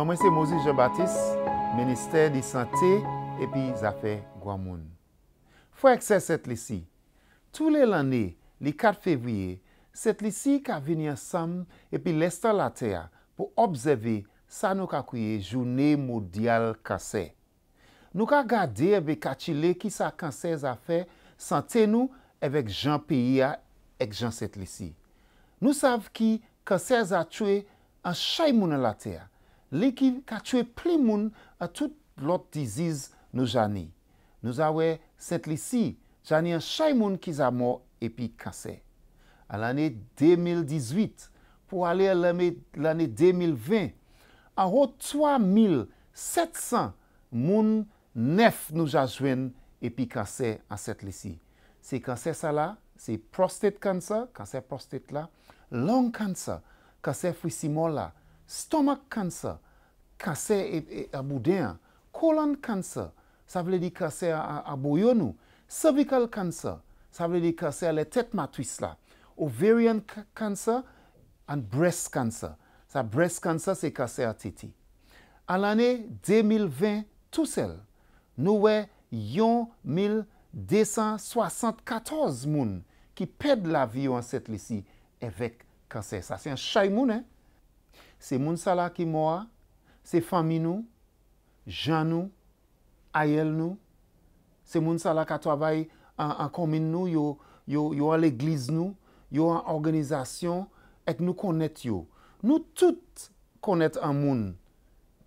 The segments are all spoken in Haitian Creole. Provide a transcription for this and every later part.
Nan mwen se Mozi Jebattis, Ministè di Santè epi Zafè Gouamoun. Fwa ek se set lisi. Toulè lannè, li 4 fevye, set lisi ka vini an sam epi lesta la tè ya pou obzève sa nou ka kouye Jounè Moudial Kansè. Nou ka gade ebe kachile ki sa Kansè Zafè Santè nou ebek jan piya ek jan set lisi. Nou sav ki Kansè Zafè an chay mounan la tè ya li ki katwe pli moun a tout lot diziz nou jani. Nou zawè, set li si, jani an chay moun ki zamo epi kase. A l'anè 2018, pou alè l'anè 2020, a ho 3,700 moun nef nou zazwen epi kase a set li si. Se kase sa la, se prostate cancer, kase prostate la, lung cancer, kase fwisi moun la, Stomach cancer, kase e, e, abou den. Colon cancer, sa vle di kase abou yonou. Cervical cancer, sa vle di kase le tet matwis la. Ovarian cancer and breast cancer. Sa breast cancer se kase a teti. An l'anè 2020, tou sel, nou wè yon 1274 moun ki ped la vyo an set lisi evek kase. Sa se yon chay moun, eh. Se moun sa la ki mwa, se fami nou, jan nou, aye l nou, se moun sa la ka travay an komin nou, yo an legliz nou, yo an organizasyon, et nou konnet yo. Nou tout konnet an moun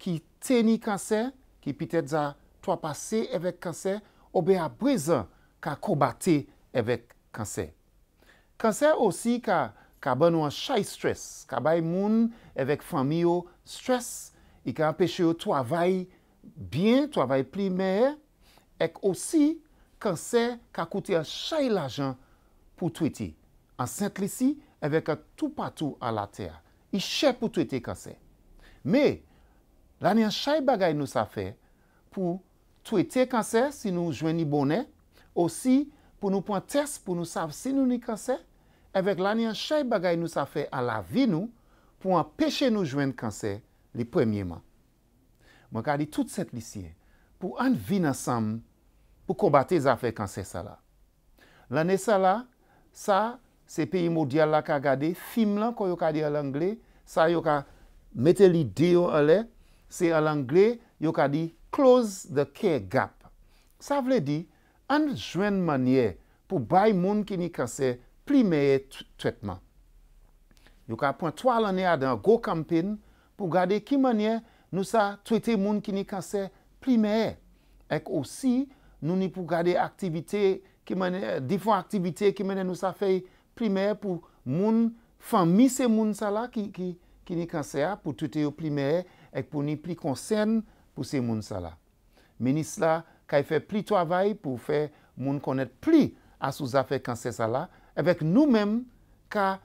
ki teni kanser, ki pitet za trapase evèk kanser, ou be a brezan ka kobate evèk kanser. Kanser osi ka ka ban nou an chay stres, ka bay moun evèk fami yo stres, i ka apèche yo to avay byen, to avay pli meyè, ek osi kansè ka koute an chay la jan pou twiti. An sent lisi, evèk an tout patou an la tè. I chè pou twiti kansè. Me, la ni an chay bagay nou sa fè pou twiti kansè si nou jwen ni bonè, osi pou nou pon test pou nou sav si nou ni kansè, evèk lanyan chay bagay nou sa fè a la vi nou pou an peche nou jwen kansè li premye man. Mwen ka di tout set lisye, pou an vi nasam pou kobate zafè kansè sa la. Lanyan e sa la, sa, se peyi modyal la ka gade, fim lan ko yo ka di al angle, sa yo ka mette li deyo ale, se al angle yo ka di close the care gap. Sa vle di, an jwen manye pou bay moun ki ni kansè pli meye tretman. Yo ka pwant 3 lanye adan go kampin pou gade ki manye nou sa trette moun ki ni kanser pli meye ek osi nou ni pou gade aktivite, difon aktivite ki manye nou sa fey pli meye pou moun fami se moun sa la ki ni kanser pou trette yo pli meye ek pou ni pli konsen pou se moun sa la. Menis la kay e fe pli toavay pou fe moun konet pli as ou za fe kanser sa la Evek nou menm ka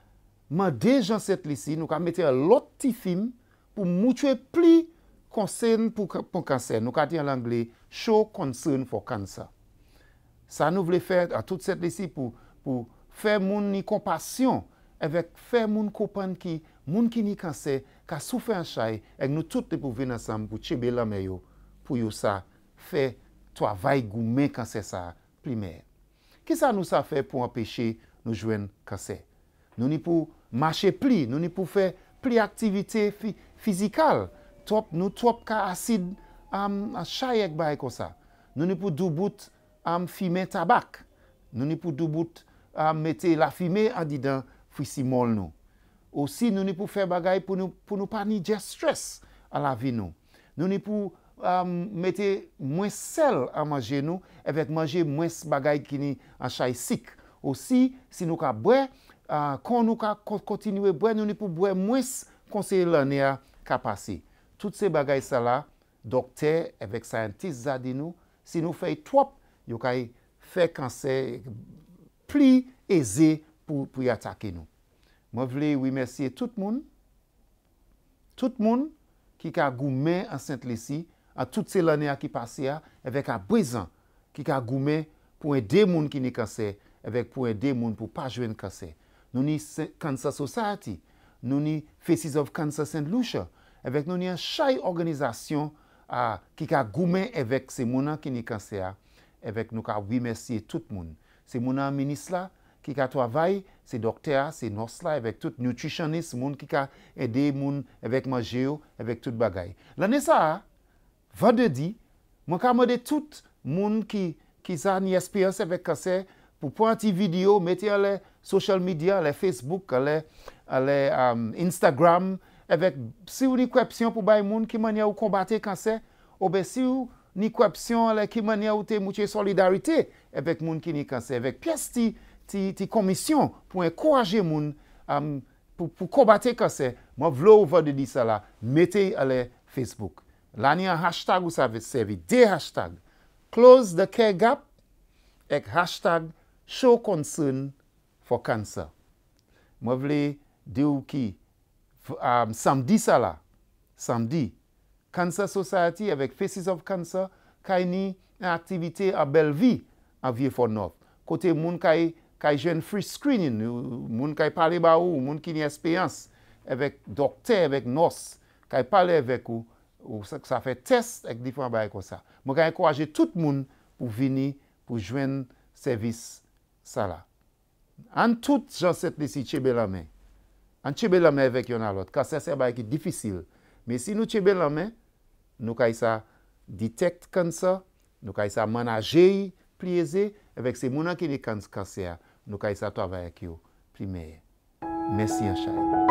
madejan set lisi, nou ka mette a lot ti fim pou moutwe pli konsen pou konsen. Nou ka di an langli, show concern for kansan. Sa nou vle fè a tout set lisi pou fè moun ni kompasyon, evek fè moun kopan ki, moun ki ni konsen, ka soufè an chay, ek nou tout te pou vin ansan pou chebe la meyo, pou yo sa fè to avay goumen konsen sa primer. Ki sa nou sa fè pou an peche? nou jwen kase. Nou ni pou mache pli, nou ni pou fe pli aktivite fizikal, nou twop ka asid am chay ek bay konsa. Nou ni pou dou bout am fime tabak, nou ni pou dou bout am mete la fime adi dan fwisi mol nou. Osi, nou ni pou fe bagay pou nou pa ni je stres a la vi nou. Nou ni pou mete mwes sel a maje nou, evet maje mwes bagay ki ni a chay sik. Osi, si nou ka bwe, kon euh, nou ka kontinwe bwe, nou ni pou bwe mwis konseye lanye a kapase. Tout se bagay sa la, dokte, evek scientist za di nou, si nou fey twop, yo kay fey kanser pli eze pou yatake nou. Mwen vle wimersye tout moun, tout moun ki ka goume an sent lesi, an tout se lanye a ki pase a, evek a brezan ki ka goume pou edemoun ki ni kanser, evèk pou edè moun pou pa jwen kase. Nou ni Kansa Society, nou ni Faces of Kansa Saint-Loucher, evèk nou ni an chay organizasyon ki ka goumen evèk se mounan ki ni kase a, evèk nou ka wimersye tout moun. Se mounan menis la, ki ka toavay, se dokte a, se nos la, evèk tout nutritionist moun ki ka edè moun evèk maje yo, evèk tout bagay. Lanè sa a, vade di, moun ka mwede tout moun ki sa ni espiyos evèk kase a, pou pou an ti video, meti alè social media, alè Facebook, alè alè um, Instagram, evèk si ou ni kwepsyon pou bay moun ki man ya ou kombate kansè, oube si ou ni kwepsyon alè ki man ya ou te moutye solidarite evèk moun ki ni kansè, evèk pias ti ti komisyon pou enkoraje moun um, pou kombate kansè, moun vlo ou vò de di sa la, meti alè Facebook. La ni an hashtag ou sa ve sevi, de hashtag, close the care gap ek hashtag show concern for cancer. Mwen vle de ou ki, um, samdi sa la, samdi, cancer society, avek Faces of Cancer, kay ni aktivite a bel vi, a vie for nou. Kote moun kay e, e jwen free screening, moun kay e pale ba ou, moun ki ni espiyans, avek dokte, avek nos, kay pale avek ou, ou sa fe test, ek difan baye kwa sa. Mwen kay ekwaje tout moun, pou vini, pou jwen servis cancer. sa la. An tout jan set li si chebe la men. An chebe la men evèk yon alot. Kanser se bayek yon difisil. Me si nou chebe la men, nou kay sa detekt kanser, nou kay sa manaje yi plieze, evèk se mounan ki li kans kanser, nou kay sa to avayek yon plimeye. Mèsi an chay.